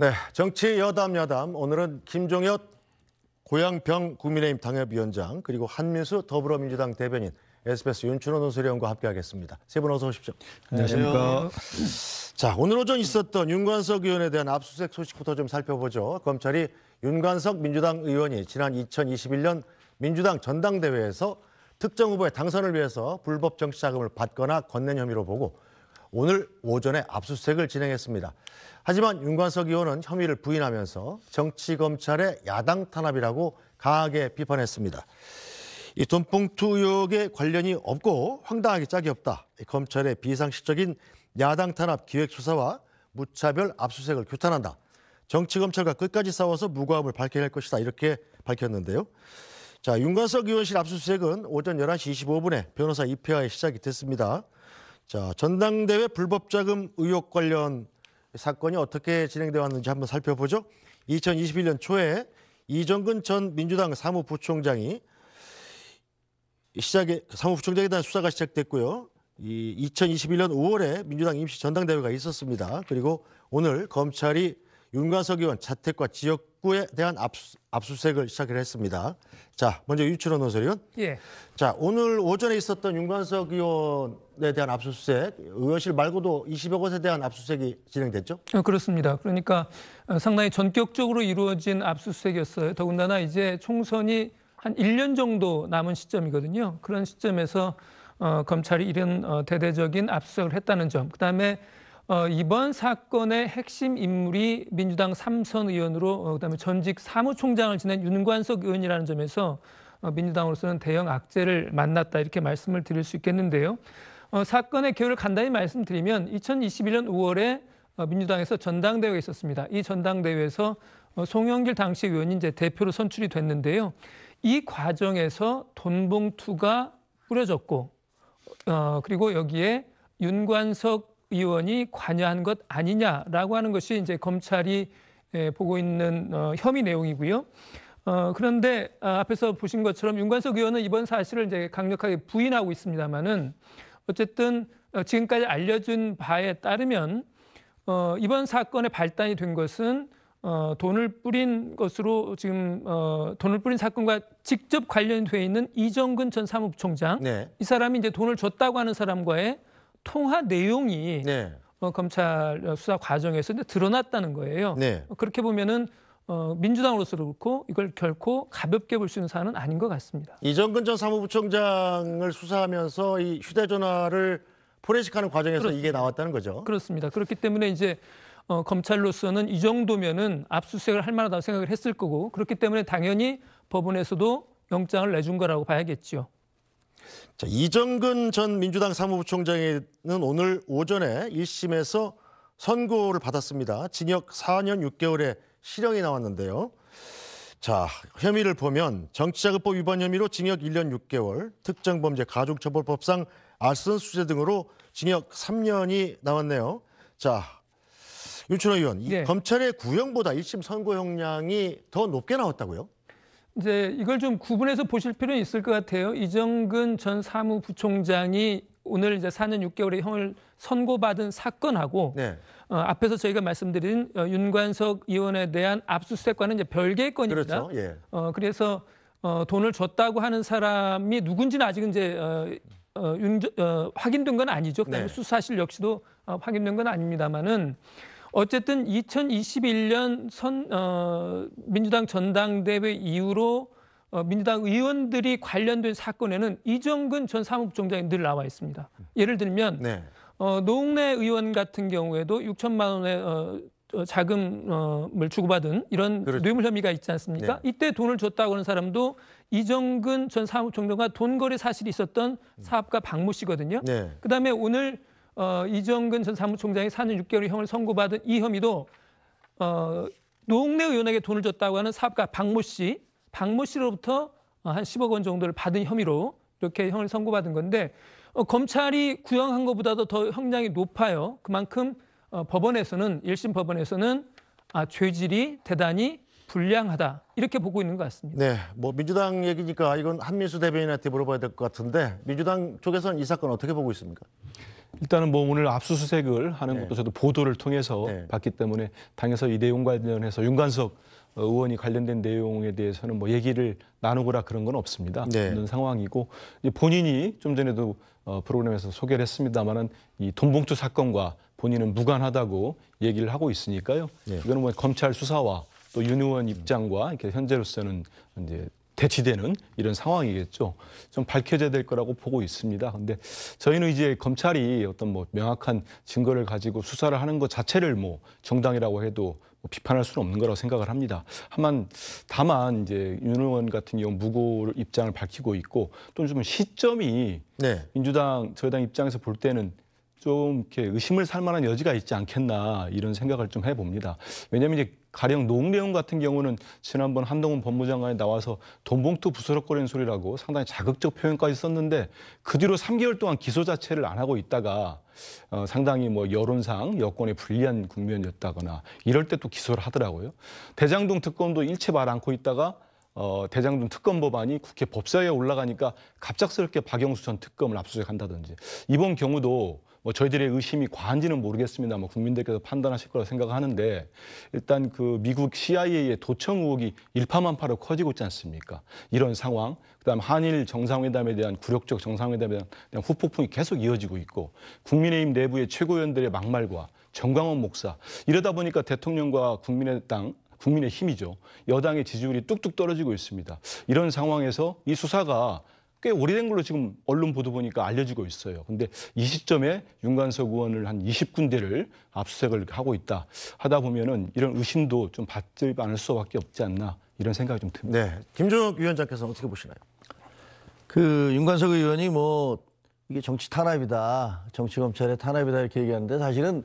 네, 정치 여담 여담 오늘은 김종엽 고양병 국민의힘 당협위원장 그리고 한민수 더불어민주당 대변인 SBS 윤춘호 논설위원과 함께하겠습니다. 세 분 어서 오십시오. 안녕하십니까. 자, 오늘 오전 있었던 윤관석 의원에 대한 압수수색 소식부터 좀 살펴보죠. 검찰이 윤관석 민주당 의원이 지난 2021년 민주당 전당대회에서 특정 후보의 당선을 위해서 불법 정치 자금을 받거나 건넨 혐의로 보고 오늘 오전에 압수수색을 진행했습니다. 하지만 윤관석 의원은 혐의를 부인하면서 정치검찰의 야당 탄압이라고 강하게 비판했습니다. 이 돈봉투 의혹에 관련이 없고 황당하기 짝이 없다. 검찰의 비상식적인 야당 탄압 기획수사와 무차별 압수수색을 규탄한다. 정치검찰과 끝까지 싸워서 무고함을 밝혀낼 것이다. 이렇게 밝혔는데요. 자, 윤관석 의원실 압수수색은 오전 11시 25분에 변호사 입회와의 시작이 됐습니다. 자, 전당대회 불법 자금 의혹 관련 사건이 어떻게 진행되어 왔는지 한번 살펴보죠. 2021년 초에 이정근 전 민주당 사무부총장이 시작에 사무부총장에 대한 수사가 시작됐고요. 이 2021년 5월에 민주당 임시 전당대회가 있었습니다. 그리고 오늘 검찰이 윤관석 의원 자택과 지역구에 대한 압수, 압수색을 시작을 했습니다. 자, 먼저 유치원 논설의원 예. 자, 오늘 오전에 있었던 윤관석 의원에 대한 압수수색, 의원실 말고도 20여 곳에 대한 압수수색이 진행됐죠? 어, 그렇습니다. 그러니까 어, 상당히 전격적으로 이루어진 압수수색이었어요. 더군다나 이제 총선이 한 1년 정도 남은 시점이거든요. 그런 시점에서 어, 검찰이 이런 어, 대대적인 압수수색을 했다는 점, 그 다음에 어, 이번 사건의 핵심 인물이 민주당 삼선 의원으로 어, 그다음에 전직 사무총장을 지낸 윤관석 의원이라는 점에서 어, 민주당으로서는 대형 악재를 만났다 이렇게 말씀을 드릴 수 있겠는데요. 어, 사건의 개요를 간단히 말씀드리면 2021년 5월에 어, 민주당에서 전당대회가 있었습니다. 이 전당대회에서 어, 송영길 당시 의원이 이제 대표로 선출이 됐는데요. 이 과정에서 돈봉투가 뿌려졌고 어, 그리고 여기에 윤관석 의원이 관여한 것 아니냐라고 하는 것이 이제 검찰이 예, 보고 있는 어, 혐의 내용이고요. 어, 그런데 아, 앞에서 보신 것처럼 윤관석 의원은 이번 사실을 이제 강력하게 부인하고 있습니다만은 어쨌든 어, 지금까지 알려진 바에 따르면 어, 이번 사건의 발단이 된 것은 어, 돈을 뿌린 것으로 지금 어, 돈을 뿌린 사건과 직접 관련돼 있는 이정근 전 사무총장 네. 이 사람이 이제 돈을 줬다고 하는 사람과의 통화 내용이 네. 어, 검찰 수사 과정에서 드러났다는 거예요. 네. 어, 그렇게 보면은 어, 민주당으로서 그렇고 이걸 결코 가볍게 볼 수 있는 사안은 아닌 것 같습니다. 이정근 전 사무부총장을 수사하면서 이 휴대전화를 포렌식하는 과정에서 그렇 이게 나왔다는 거죠. 그렇습니다. 그렇기 때문에 이제 어, 검찰로서는 이 정도면은 압수수색을 할 만하다고 생각을 했을 거고 그렇기 때문에 당연히 법원에서도 영장을 내준 거라고 봐야겠지 자, 이정근 전 민주당 사무부총장은 오늘 오전에 1심에서 선고를 받았습니다. 징역 4년 6개월의 실형이 나왔는데요. 자, 혐의를 보면 정치자금법 위반 혐의로 징역 1년 6개월, 특정범죄 가중처벌법상 알선 수재 등으로 징역 3년이 나왔네요. 자, 윤춘호 의원, 네. 검찰의 구형보다 1심 선고 형량이 더 높게 나왔다고요? 이제 이걸 좀 구분해서 보실 필요는 있을 것 같아요. 이정근 전 사무부총장이 오늘 이제 4년 6개월의 형을 선고받은 사건하고 네. 어, 앞에서 저희가 말씀드린 어, 윤관석 의원에 대한 압수수색과는 이제 별개의 건입니다. 그렇죠. 예. 어, 그래서 어, 돈을 줬다고 하는 사람이 누군지는 아직 은 이제 어, 어, 윤, 어, 확인된 건 아니죠. 그다음에 네. 수사실 역시도 어, 확인된 건 아닙니다만은 어쨌든 2021년 선, 어, 민주당 전당대회 이후로 어, 민주당 의원들이 관련된 사건에는 이정근 전 사무총장이 늘 나와 있습니다. 예를 들면 네. 어, 노웅래 의원 같은 경우에도 6천만 원의 어, 어, 자금을 주고받은 이런 그렇죠. 뇌물 혐의가 있지 않습니까? 네. 이때 돈을 줬다고 하는 사람도 이정근 전 사무총장과 돈 거래 사실이 있었던 음. 사업가 박 모 씨거든요. 네. 그다음에 오늘 어, 이정근 전 사무총장이 4년 6개월 형을 선고받은 이 혐의도 어, 농웅래 의원에게 돈을 줬다고 하는 사업가 박모 씨, 박모 씨로부터 한 10억 원 정도를 받은 혐의로 이렇게 형을 선고받은 건데 어, 검찰이 구형한 것보다도 더 형량이 높아요. 그만큼 어, 법원에서는 1심 법원에서는 아, 죄질이 대단히 불량하다 이렇게 보고 있는 것 같습니다. 네, 뭐 민주당 얘기니까 이건 한민수 대변인한테 물어봐야 될 것 같은데 민주당 쪽에서는 이 사건 어떻게 보고 있습니까? 일단은 뭐 오늘 압수수색을 하는 네. 것도 네. 저도 보도를 통해서 네. 봤기 때문에 당에서 이 내용 관련해서 윤관석 어, 의원이 관련된 내용에 대해서는 뭐 얘기를 나누거나 그런 건 없습니다. 네. 없는 상황이고 본인이 좀 전에도 어, 프로그램에서 소개를 했습니다만은 이 돈봉투 사건과 본인은 무관하다고 얘기를 하고 있으니까요. 네. 이거는 뭐 검찰 수사와 또 윤 의원 입장과 이렇게 현재로서는 이제 대치되는 이런 상황이겠죠. 좀 밝혀져야 될 거라고 보고 있습니다. 근데 저희는 이제 검찰이 어떤 뭐 명확한 증거를 가지고 수사를 하는 것 자체를 뭐 정당이라고 해도 뭐 비판할 수는 없는 거라고 생각을 합니다. 다만, 다만 이제 윤 의원 같은 경우 무고 입장을 밝히고 있고 또 좀 시점이 네. 민주당 저당 희 입장에서 볼 때는 좀 이렇게 의심을 살 만한 여지가 있지 않겠나 이런 생각을 좀 해봅니다. 왜냐하면 이제 가령 농웅래운 같은 경우는 지난번 한동훈 법무장관이 나와서 돈봉투 부스럭거리는 소리라고 상당히 자극적 표현까지 썼는데 그 뒤로 3개월 동안 기소 자체를 안 하고 있다가 어, 상당히 뭐 여론상 여권에 불리한 국면이었다거나 이럴 때 또 기소를 하더라고요. 대장동 특검도 일체 말 않고 있다가 어, 대장동 특검 법안이 국회 법사위에 올라가니까 갑작스럽게 박영수 전 특검을 압수수색한다든지 이번 경우도 뭐 저희들의 의심이 과한지는 모르겠습니다만 국민들께서 판단하실 거라 생각하는데 일단 그 미국 CIA의 도청 의혹이 일파만파로 커지고 있지 않습니까? 이런 상황, 그다음 한일 정상회담에 대한 굴욕적 정상회담에 대한 후폭풍이 계속 이어지고 있고 국민의힘 내부의 최고위원들의 막말과 정광원 목사 이러다 보니까 대통령과 국민의당 국민의 힘이죠. 여당의 지지율이 뚝뚝 떨어지고 있습니다. 이런 상황에서 이 수사가 꽤 오래된 걸로 지금 언론 보도 보니까 알려지고 있어요. 근데 이 시점에 윤관석 의원을 한 20군데를 압수색을 하고 있다 하다 보면은 이런 의심도 좀 받지 않을 수밖에 없지 않나 이런 생각이 좀 듭니다. 네, 김종욱 위원장께서는 어떻게 보시나요? 그 윤관석 의원이 뭐 이게 정치 탄압이다, 정치 검찰의 탄압이다 이렇게 얘기하는데 사실은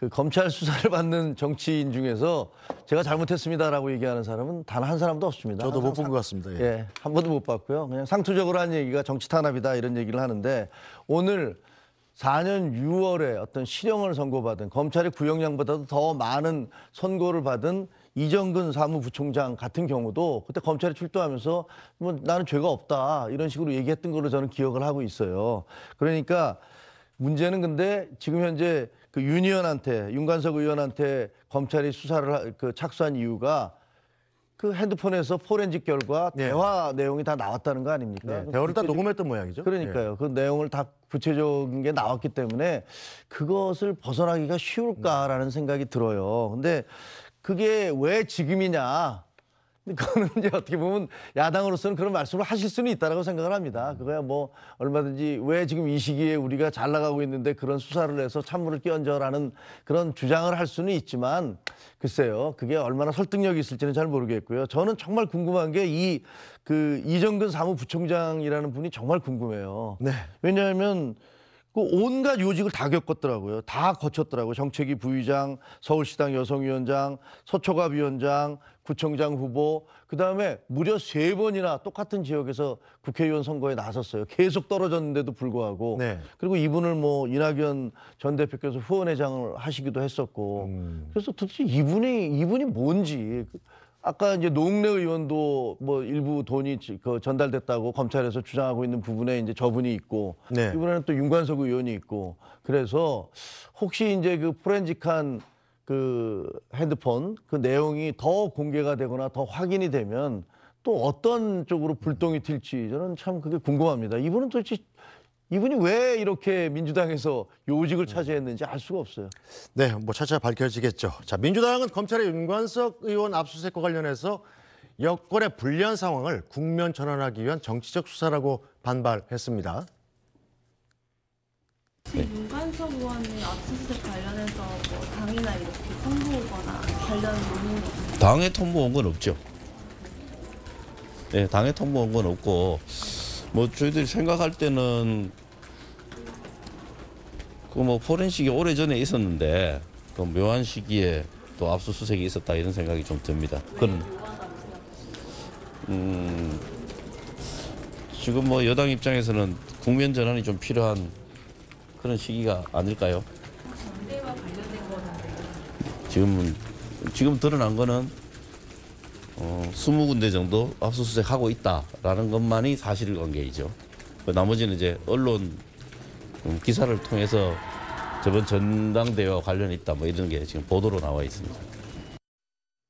그 검찰 수사를 받는 정치인 중에서 제가 잘못했습니다라고 얘기하는 사람은 단 한 사람도 없습니다. 저도 못 본 것 같습니다. 예. 예, 한 번도 못 봤고요. 그냥 상투적으로 한 얘기가 정치 탄압이다 이런 얘기를 하는데 오늘 4년 6월에 어떤 실형을 선고받은 검찰의 구형량보다도 더 많은 선고를 받은 이정근 사무부총장 같은 경우도 그때 검찰에 출두하면서 뭐 나는 죄가 없다 이런 식으로 얘기했던 걸로 저는 기억을 하고 있어요. 그러니까 문제는 근데 지금 현재 그윤 의원한테 윤관석 의원한테 검찰이 수사를 그 착수한 이유가 그 핸드폰에서 포렌식 결과 네. 대화 내용이 다 나왔다는 거 아닙니까? 네, 그 대화를 다 녹음했던 모양이죠. 그러니까요. 네. 그 내용을 다 구체적인 게 나왔기 때문에 그것을 벗어나기가 쉬울까라는 생각이 들어요. 근데 그게 왜 지금이냐? 그거는 이제 어떻게 보면 야당으로서는 그런 말씀을 하실 수는 있다라고 생각을 합니다. 그거야 뭐 얼마든지 왜 지금 이 시기에 우리가 잘 나가고 있는데 그런 수사를 해서 찬물을 끼얹어라는 그런 주장을 할 수는 있지만 글쎄요. 그게 얼마나 설득력이 있을지는 잘 모르겠고요. 저는 정말 궁금한 게 이 그 이정근 사무부총장이라는 분이 정말 궁금해요. 네. 왜냐하면 그 온갖 요직을 다 겪었더라고요. 다 거쳤더라고요. 정책위 부의장, 서울시당 여성위원장, 서초갑 위원장, 구청장 후보, 그 다음에 무려 세 번이나 똑같은 지역에서 국회의원 선거에 나섰어요. 계속 떨어졌는데도 불구하고. 네. 그리고 이분을 뭐 이낙연 전 대표께서 후원회장을 하시기도 했었고. 음. 그래서 도대체 이분이, 이분이 뭔지. 아까 이제 농웅 의원도 뭐 일부 돈이 그 전달됐다고 검찰에서 주장하고 있는 부분에 이제 저분이 있고 네. 이번에는 또 윤관석 의원이 있고 그래서 혹시 이제 그 포렌직한 그 핸드폰 그 내용이 더 공개가 되거나 더 확인이 되면 또 어떤 쪽으로 불똥이 튈지 저는 참 그게 궁금합니다. 이분은 도대체 이분이 왜 이렇게 민주당에서 요직을 차지했는지 알 수가 없어요. 네, 뭐 차차 밝혀지겠죠. 자, 민주당은 검찰의 윤관석 의원 압수수색과 관련해서 여권의 불리한 상황을 국면 전환하기 위한 정치적 수사라고 반발했습니다. 윤관석 의원이 압수수색 관련해서 뭐 당이나 이렇게 통보거나 관련 논의는 없나 당에 통보한 건 없죠. 네, 당에 통보한 건 없고 뭐 저희들이 생각할 때는 그뭐 포렌식이 오래전에 있었는데 그 묘한 시기에 또 압수수색이 있었다 이런 생각이 좀 듭니다. 그런 음 지금 뭐 여당 입장에서는 국면 전환이 좀 필요한 그런 시기가 아닐까요? 지금 지금 드러난 거는 어, 20군데 정도 압수수색하고 있다라는 것만이 사실관계이죠. 그 나머지는 이제 언론 음, 기사를 통해서 저번 전당대회와 관련이 있다 뭐 이런 게 지금 보도로 나와 있습니다.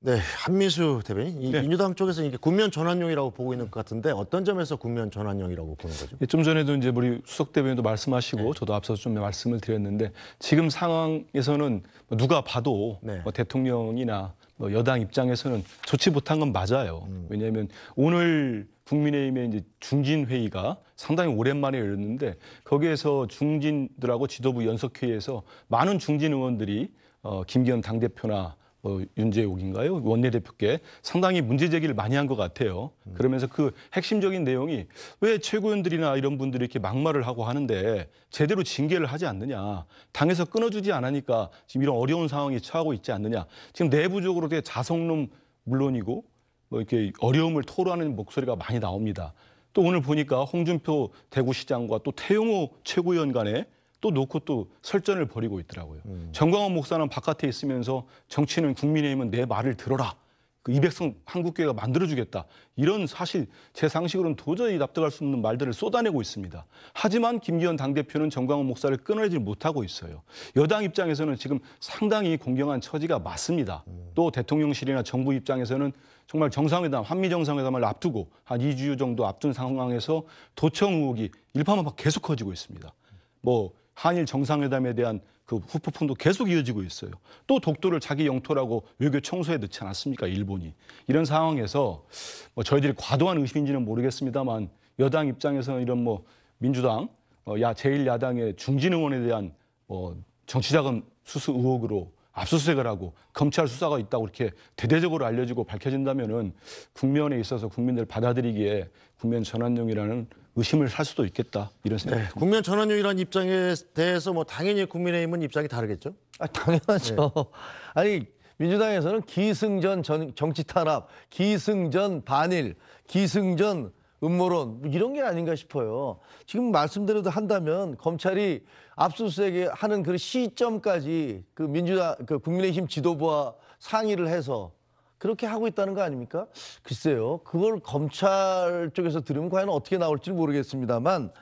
네, 한민수 대변인 네. 민주당 쪽에서 이게 국면 전환용이라고 보고 있는 것 같은데 어떤 점에서 국면 전환용이라고 보는 거죠? 예, 좀 전에도 이제 우리 수석 대변인도 말씀하시고 네. 저도 앞서서 좀 말씀을 드렸는데 지금 상황에서는 누가 봐도 네. 뭐 대통령이나 뭐 여당 입장에서는 좋지 못한 건 맞아요. 음. 왜냐하면 오늘 국민의힘의 이제 중진 회의가 상당히 오랜만에 열렸는데 거기에서 중진들하고 지도부 연석회의에서 많은 중진 의원들이 어, 김기현 당대표나 어, 윤재욱인가요 원내대표께 상당히 문제 제기를 많이 한 것 같아요. 그러면서 그 핵심적인 내용이 왜 최고위원들이나 이런 분들이 이렇게 막말을 하고 하는데 제대로 징계를 하지 않느냐. 당에서 끊어주지 않으니까 지금 이런 어려운 상황에 처하고 있지 않느냐. 지금 내부적으로 되게 자성론 물론이고 뭐 이렇게 어려움을 토로하는 목소리가 많이 나옵니다. 또 오늘 보니까 홍준표 대구시장과 또 태용호 최고위원 간에 또 놓고 또 설전을 벌이고 있더라고요. 음. 정광훈 목사는 바깥에 있으면서 정치는 국민의힘은 내 말을 들어라. 그 이백성 한국교회가 만들어주겠다. 이런 사실 제 상식으로는 도저히 납득할 수 없는 말들을 쏟아내고 있습니다. 하지만 김기현 당대표는 정광훈 목사를 끊어내지 못하고 있어요. 여당 입장에서는 지금 상당히 공경한 처지가 맞습니다. 음. 또 대통령실이나 정부 입장에서는 정말 정상회담, 한미정상회담을 앞두고 한 2주 정도 앞둔 상황에서 도청 의혹이 일파만파 계속 커지고 있습니다. 뭐 한일 정상회담에 대한 그 후폭풍도 계속 이어지고 있어요. 또 독도를 자기 영토라고 외교 청소에 넣지 않았습니까? 일본이. 이런 상황에서 뭐 저희들이 과도한 의심인지는 모르겠습니다만 여당 입장에서는 이런 뭐 민주당 어, 야제일야당의 중진 의원에 대한 뭐 정치자금 수수 의혹으로 압수수색을 하고 검찰 수사가 있다고 이렇게 대대적으로 알려지고 밝혀진다면은 국면에 있어서 국민들 받아들이기에 국면 전환용이라는 의심을 살 수도 있겠다 이런 생각. 네, 국면 전환율이라는 입장에 대해서 뭐 당연히 국민의힘은 입장이 다르겠죠. 아, 당연하죠. 네. 아니 민주당에서는 기승전 전, 정치 탄압, 기승전 반일, 기승전 음모론 뭐 이런 게 아닌가 싶어요. 지금 말씀대로도 한다면 검찰이 압수수색에 하는 그 시점까지 그 민주당 그 국민의힘 지도부와 상의를 해서 그렇게 하고 있다는 거 아닙니까? 글쎄요. 그걸 검찰 쪽에서 들으면 과연 어떻게 나올지 모르겠습니다만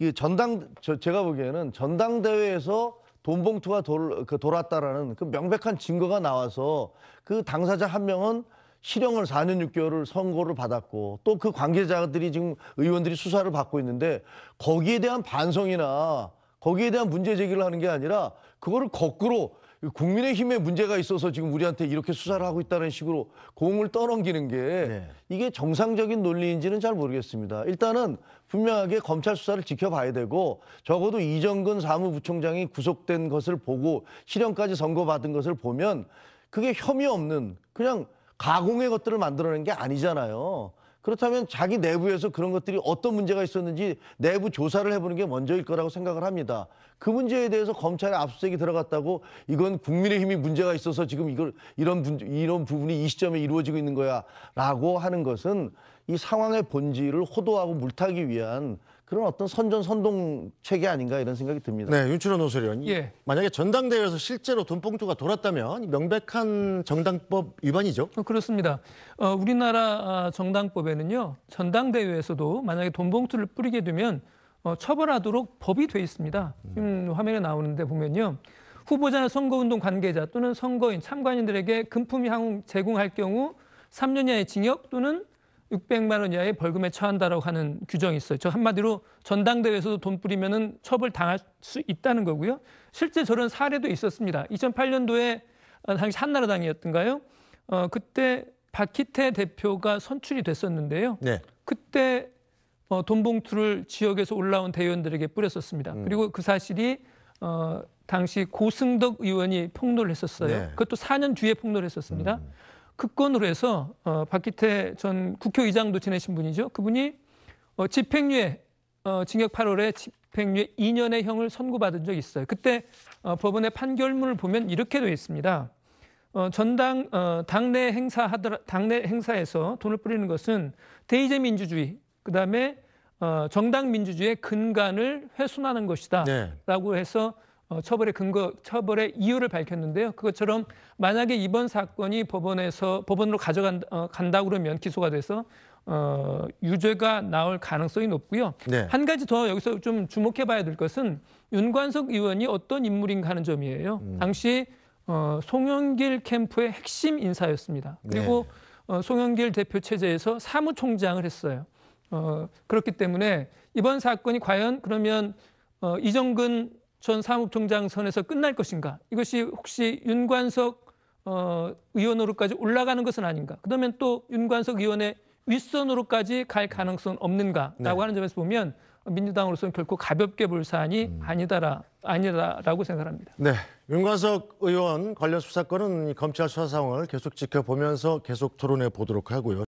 이 전당 저, 제가 보기에는 전당대회에서 돈 봉투가 돌, 그 돌았다라는 그 명백한 증거가 나와서 그 당사자 한 명은 실형을 4년 6개월을 선고를 받았고 또 그 관계자들이 지금 의원들이 수사를 받고 있는데 거기에 대한 반성이나 거기에 대한 문제 제기를 하는 게 아니라 그거를 거꾸로 국민의힘에 문제가 있어서 지금 우리한테 이렇게 수사를 하고 있다는 식으로 공을 떠넘기는 게 네. 이게 정상적인 논리인지는 잘 모르겠습니다. 일단은 분명하게 검찰 수사를 지켜봐야 되고 적어도 이정근 사무부총장이 구속된 것을 보고 실형까지 선고받은 것을 보면 그게 혐의 없는 그냥 가공의 것들을 만들어낸 게 아니잖아요. 그렇다면 자기 내부에서 그런 것들이 어떤 문제가 있었는지 내부 조사를 해보는 게 먼저일 거라고 생각을 합니다. 그 문제에 대해서 검찰에 압수수색이 들어갔다고 이건 국민의힘이 문제가 있어서 지금 이걸 이런 분, 이런 부분이 이 시점에 이루어지고 있는 거야라고 하는 것은 이 상황의 본질을 호도하고 물타기 위한 그런 어떤 선전 선동 체계 아닌가 이런 생각이 듭니다. 네, 윤철원 노설위원. 예. 만약에 전당대회에서 실제로 돈봉투가 돌았다면 명백한 정당법 위반이죠. 어, 그렇습니다. 어, 우리나라 아, 정당법에는요 전당대회에서도 만약에 돈봉투를 뿌리게 되면 어, 처벌하도록 법이 돼 있습니다. 음, 화면에 나오는데 보면요. 후보자나 선거운동 관계자 또는 선거인, 참관인들에게 금품 향후 제공할 경우 3년 이하의 징역 또는 600만 원 이하의 벌금에 처한다라고 하는 규정이 있어요. 저 한마디로 전당대회에서도 돈 뿌리면은 처벌 당할 수 있다는 거고요. 실제 저런 사례도 있었습니다. 2008년도에 당시 한나라당이었던가요? 어 그때 박희태 대표가 선출이 됐었는데요. 네. 그때 어, 돈 봉투를 지역에서 올라온 대의원들에게 뿌렸었습니다. 음. 그리고 그 사실이 어 당시 고승덕 의원이 폭로를 했었어요. 네. 그것도 4년 뒤에 폭로를 했었습니다. 음. 특권으로 해서 어, 박기태 전 국회의장도 지내신 분이죠. 그분이 어, 집행유예 어, 징역 8월에 집행유예 2년의 형을 선고받은 적이 있어요. 그때 어, 법원의 판결문을 보면 이렇게 되어 있습니다. 어, 전당 어, 당내 행사 하더라, 당내 행사에서 돈을 뿌리는 것은 대의제 민주주의 그다음에 어, 정당 민주주의의 근간을 훼손하는 것이다라고 네. 해서 어, 처벌의 근거, 처벌의 이유를 밝혔는데요. 그것처럼 만약에 이번 사건이 법원에서 법원으로 가져간다 어, 그러면 기소가 돼서 어, 유죄가 나올 가능성이 높고요. 네. 한 가지 더 여기서 좀 주목해봐야 될 것은 윤관석 의원이 어떤 인물인가 하는 점이에요. 음. 당시 어, 송영길 캠프의 핵심 인사였습니다. 네. 그리고 네. 어, 송영길 대표 체제에서 사무총장을 했어요. 어, 그렇기 때문에 이번 사건이 과연 그러면 어, 이정근 전 사무총장 선에서 끝날 것인가? 이것이 혹시 윤관석 어, 의원으로까지 올라가는 것은 아닌가? 그러면 또 윤관석 의원의 윗선으로까지 갈 가능성은 없는가라고 네. 하는 점에서 보면 민주당으로서는 결코 가볍게 볼 사안이 음. 아니다라 아니다라고 생각합니다. 네, 윤관석 의원 관련 수사건은 검찰 수사 상황을 계속 지켜보면서 계속 토론해 보도록 하고요.